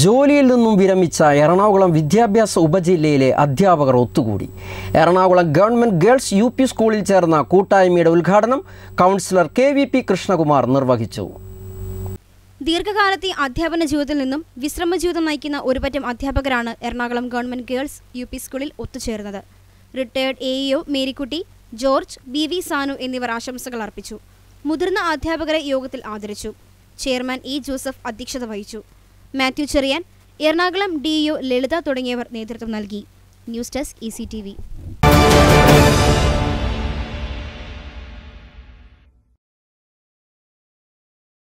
ജോലിയിൽ നിന്നും വിരമിച്ച എറണാകുളം വിദ്യാഭ്യാസ ഉപജില്ലയിലെ അധ്യാപകർ ഒത്തുകൂടി Ernakulam government girls U P സ്കൂളിൽ ചേർന്ന കൂട്ടായ്മയുടെ ഉദ്ഘാടനം councillor K V P Krishnakumar നിർവഹിച്ചു ദീർഘകാലത്തെ അധ്യാപന ജീവിതത്തിൽ നിന്നും വിശ്രമ ജീവിതം നയിക്കുന്ന ഒരുപറ്റം അധ്യാപകരാണ് Ernakulam government girls U P സ്കൂളിൽ ഒത്തുചേർന്നത് retired A EO Marykutty George B V Sanu എന്നിവർ ആശംസകൾ അർപ്പിച്ചു മുതിർന്ന അധ്യാപകരെ യോഗത്തിൽ ആദരിച്ചു ചെയർമാൻ ഇ ജോസഫ് അധ്യക്ഷത വഹിച്ചു മാത്യു ചെറിയാൻ എറണാകുളം ഡി ലളിത തുടങ്ങിയവർ നേതൃത്വം നൽകി ന്യൂസ് ഡെസ്ക് ഇ